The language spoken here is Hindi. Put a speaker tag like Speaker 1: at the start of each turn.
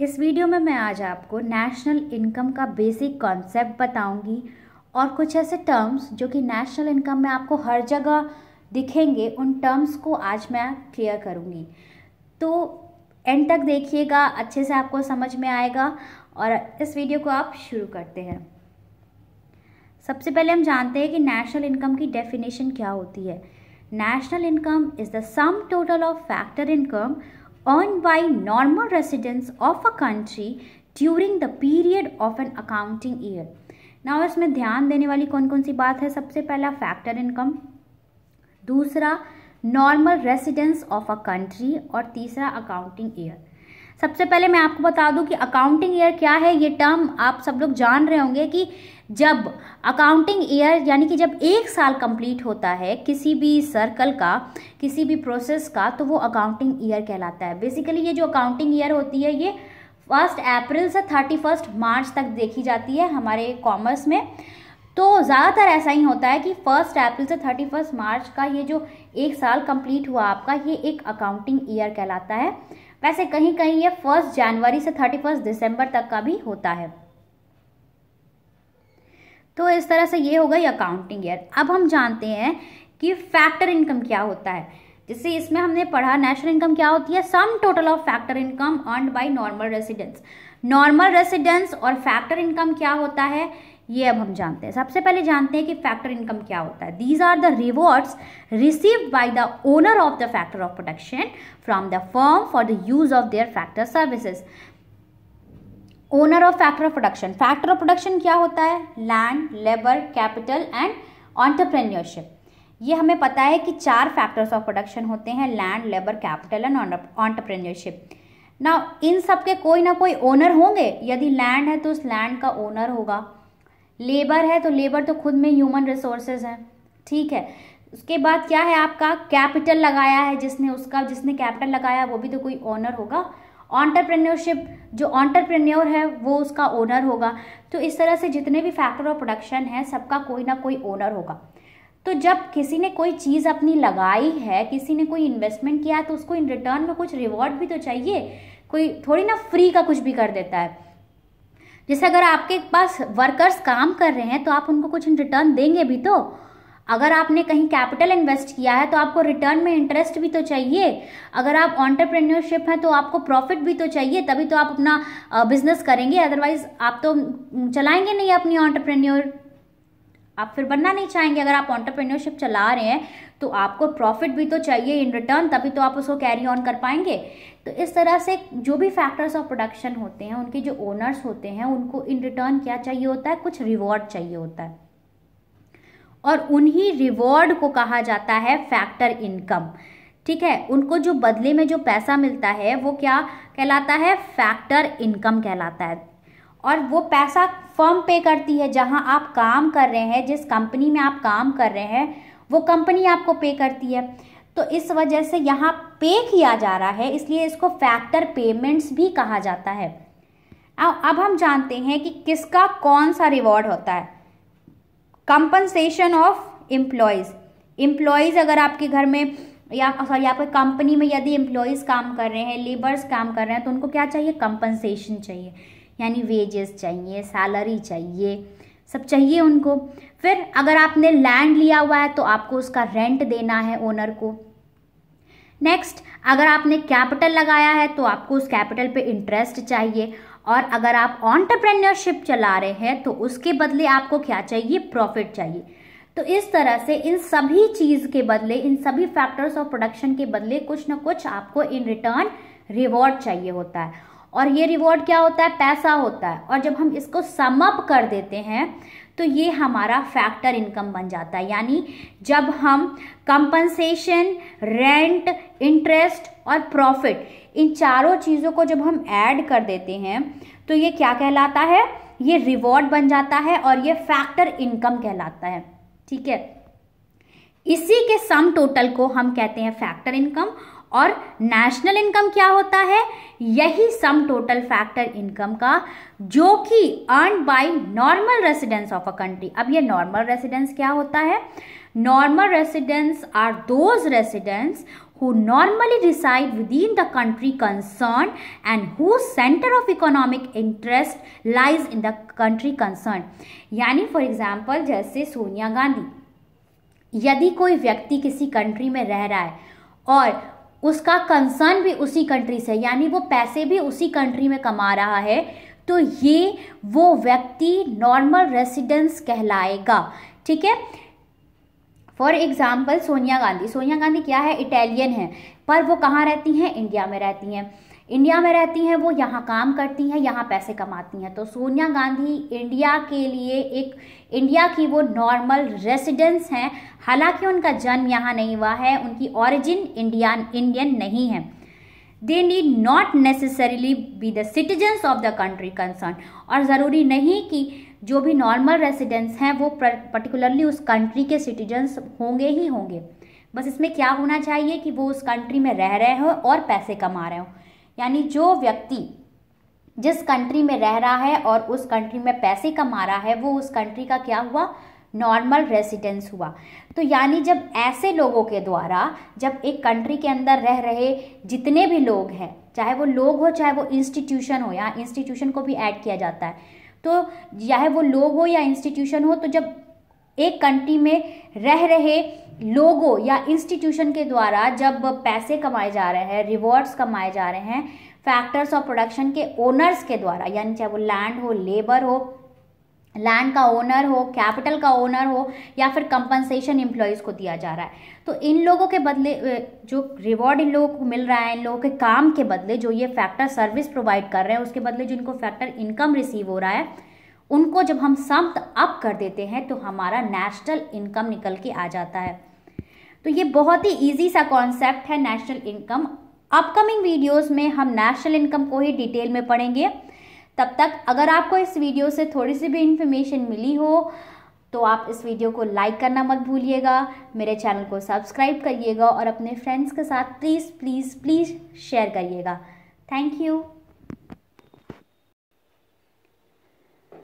Speaker 1: इस वीडियो में मैं आज आपको नेशनल इनकम का बेसिक कॉन्सेप्ट बताऊंगी और कुछ ऐसे टर्म्स जो कि नेशनल इनकम में आपको हर जगह दिखेंगे उन टर्म्स को आज मैं क्लियर करूंगी तो एंड तक देखिएगा अच्छे से आपको समझ में आएगा और इस वीडियो को आप शुरू करते हैं सबसे पहले हम जानते हैं कि नेशनल इनकम की डेफिनेशन क्या होती है national income is the sum total of factor income earned by normal residents of a country during the period of an accounting year. Now इसमें ध्यान देने वाली कौन कौन सी बात है सबसे पहला factor income, दूसरा normal residents of a country और तीसरा accounting year. सबसे पहले मैं आपको बता दूं कि अकाउंटिंग ईयर क्या है ये टर्म आप सब लोग जान रहे होंगे कि जब अकाउंटिंग ईयर यानी कि जब एक साल कंप्लीट होता है किसी भी सर्कल का किसी भी प्रोसेस का तो वो अकाउंटिंग ईयर कहलाता है बेसिकली ये जो अकाउंटिंग ईयर होती है ये फर्स्ट अप्रैल से थर्टी फर्स्ट मार्च तक देखी जाती है हमारे कॉमर्स में तो ज़्यादातर ऐसा ही होता है कि फर्स्ट अप्रैल से थर्टी फर्स्ट मार्च का ये जो एक साल कंप्लीट हुआ आपका ये एक अकाउंटिंग ईयर कहलाता है वैसे कहीं कहीं ये फर्स्ट जनवरी से थर्टी फर्स्ट दिसंबर तक का भी होता है तो इस तरह से ये हो गई अकाउंटिंग ईयर अब हम जानते हैं कि फैक्टर इनकम क्या होता है जैसे इसमें हमने पढ़ा नेशनल इनकम क्या होती है sum total of factor income earn by normal residents normal residents और फैक्टर इनकम क्या होता है ये अब हम जानते हैं सबसे पहले जानते हैं कि फैक्टर इनकम क्या होता है these are the rewards receive by the owner of the factor of production from the firm for the use of their factor services owner of factor of production factor of production क्या होता है land labour capital and entrepreneurship ये हमें पता है कि चार फैक्टर्स ऑफ प्रोडक्शन होते हैं land labour capital and entrepreneurship ना इन सब के कोई ना कोई ओनर होंगे यदि लैंड है तो उस लैंड का ओनर होगा लेबर है तो लेबर तो खुद में ह्यूमन रिसोर्सेज हैं ठीक है उसके बाद क्या है आपका कैपिटल लगाया है जिसने उसका जिसने कैपिटल लगाया वो भी तो कोई ओनर होगा ऑन्टरप्रेन्योरशिप जो ऑन्टरप्रेन्योर है वो उसका ओनर होगा तो इस तरह से जितने भी फैक्टर ऑफ प्रोडक्शन है सबका कोई ना कोई ओनर होगा तो जब किसी ने कोई चीज़ अपनी लगाई है किसी ने कोई इन्वेस्टमेंट किया है तो उसको इन रिटर्न में कुछ रिवॉर्ड भी तो चाहिए कोई थोड़ी ना फ्री का कुछ भी कर देता है जैसे अगर आपके पास वर्कर्स काम कर रहे हैं तो आप उनको कुछ इन रिटर्न देंगे भी तो अगर आपने कहीं कैपिटल इन्वेस्ट किया है तो आपको रिटर्न में इंटरेस्ट भी तो चाहिए अगर आप ऑन्टरप्रेन्योरशिप हैं तो आपको प्रॉफिट भी तो चाहिए तभी तो आप अपना बिजनेस करेंगे अदरवाइज आप तो चलाएंगे नहीं अपनी ऑन्टरप्रेन्योर आप फिर बनना नहीं चाहेंगे अगर आप ऑन्टरप्रेन्योरशिप चला रहे हैं तो आपको प्रॉफिट भी तो चाहिए इन रिटर्न तभी तो आप उसको कैरी ऑन कर पाएंगे तो इस तरह से जो भी फैक्टर्स ऑफ प्रोडक्शन होते हैं उनके जो ओनर्स होते हैं उनको इन रिटर्न क्या चाहिए होता है कुछ रिवॉर्ड चाहिए होता है और उन्हीं रिवॉर्ड को कहा जाता है फैक्टर इनकम ठीक है उनको जो बदले में जो पैसा मिलता है वो क्या कहलाता है फैक्टर इनकम कहलाता है और वो पैसा फर्म पे करती है जहाँ आप काम कर रहे हैं जिस कंपनी में आप काम कर रहे हैं वो कंपनी आपको पे करती है तो इस वजह से यहाँ पे किया जा रहा है इसलिए इसको फैक्टर पेमेंट्स भी कहा जाता है अब हम जानते हैं कि किसका कौन सा रिवॉर्ड होता है कंपनसेशन ऑफ एम्प्लॉयज़ एम्प्लॉयज़ अगर आपके घर में या सॉरी आपके कंपनी में यदि एम्प्लॉयज़ काम कर रहे हैं लेबर्स काम कर रहे हैं तो उनको क्या चाहिए कंपनसेशन चाहिए यानी वेजेस चाहिए सैलरी चाहिए सब चाहिए उनको फिर अगर आपने लैंड लिया हुआ है तो आपको उसका रेंट देना है ओनर को नेक्स्ट अगर आपने कैपिटल लगाया है तो आपको उस कैपिटल पे इंटरेस्ट चाहिए और अगर आप ऑन्टरप्रेन्योरशिप चला रहे हैं तो उसके बदले आपको क्या चाहिए प्रॉफिट चाहिए तो इस तरह से इन सभी चीज़ के बदले इन सभी फैक्टर्स ऑफ प्रोडक्शन के बदले कुछ ना कुछ आपको इन रिटर्न रिवॉर्ड चाहिए होता है और ये रिवॉर्ड क्या होता है पैसा होता है और जब हम इसको समअप कर देते हैं तो ये हमारा फैक्टर इनकम बन जाता है यानी जब हम कंपनसेशन रेंट इंटरेस्ट और प्रॉफिट इन चारों चीज़ों को जब हम ऐड कर देते हैं तो ये क्या कहलाता है ये रिवॉर्ड बन जाता है और ये फैक्टर इनकम कहलाता है ठीक है इसी के सम टोटल को हम कहते हैं फैक्टर इनकम और नेशनल इनकम क्या होता है यही सम टोटल फैक्टर इनकम का जो कि earn by normal residents of a country अब ये नॉर्मल रेसिडेंस क्या होता है normal residents are those residents who normally reside within the country concerned and whose center of economic interest lies in the country concerned yani for example jaise sonia gandhi यदि कोई व्यक्ति किसी कंट्री में रह रहा है और उसका कंसर्न भी उसी कंट्री से यानी वो पैसे भी उसी कंट्री में कमा रहा है तो ये वो व्यक्ति नॉर्मल रेसिडेंस कहलाएगा ठीक है फॉर एग्ज़ाम्पल सोनिया गांधी सोनिया गांधी क्या है इटालियन है पर वो कहाँ रहती हैं इंडिया में रहती हैं इंडिया में रहती हैं वो यहाँ काम करती हैं यहाँ पैसे कमाती हैं तो सोनिया गांधी इंडिया के लिए एक इंडिया की वो नॉर्मल रेसिडेंस हैं हालांकि उनका जन्म यहाँ नहीं हुआ है उनकी ओरिजिन इंडियन इंडियन नहीं है they need not necessarily be the citizens of the country concern और ज़रूरी नहीं कि जो भी नॉर्मल रेसिडेंट्स हैं वो पर्टिकुलरली उस कंट्री के सिटीजन्स होंगे ही होंगे बस इसमें क्या होना चाहिए कि वो उस कंट्री में रह रहे हों और पैसे कमा रहे हों यानी जो व्यक्ति जिस कंट्री में रह रहा है और उस कंट्री में पैसे कमा रहा है वो उस कंट्री का क्या हुआ नॉर्मल रेसिडेंस हुआ तो यानी जब ऐसे लोगों के द्वारा जब एक कंट्री के अंदर रह रहे जितने भी लोग हैं चाहे वो लोग हो चाहे वो इंस्टीट्यूशन हो या इंस्टीट्यूशन को भी ऐड किया जाता है तो चाहे वो लोग हो या इंस्टीट्यूशन हो तो जब एक कंट्री में रह रहे लोगों या इंस्टीट्यूशन के द्वारा जब पैसे कमाए जा रहे हैं रिवॉर्ड्स कमाए जा रहे हैं फैक्टर्स ऑफ प्रोडक्शन के ओनर्स के द्वारा यानी चाहे वो लैंड हो लेबर हो लैंड का ओनर हो कैपिटल का ओनर हो या फिर कंपनसेशन एम्प्लॉयज़ को दिया जा रहा है तो इन लोगों के बदले जो रिवॉर्ड इन लोगों को मिल रहा है इन लोगों के काम के बदले जो ये फैक्टर सर्विस प्रोवाइड कर रहे हैं उसके बदले जो इनको फैक्टर इनकम रिसीव हो रहा है उनको जब हम सम्त अप कर देते हैं तो हमारा नेशनल इनकम निकल के आ जाता है तो ये बहुत ही ईजी सा कॉन्सेप्ट है नेशनल इनकम अपकमिंग वीडियोज़ में हम नेशनल इनकम को ही डिटेल में पढ़ेंगे तब तक अगर आपको इस वीडियो से थोड़ी सी भी इन्फॉर्मेशन मिली हो तो आप इस वीडियो को लाइक करना मत भूलिएगा मेरे चैनल को सब्सक्राइब करिएगा और अपने फ्रेंड्स के साथ प्लीज़ प्लीज़ प्लीज़ शेयर करिएगा थैंक यू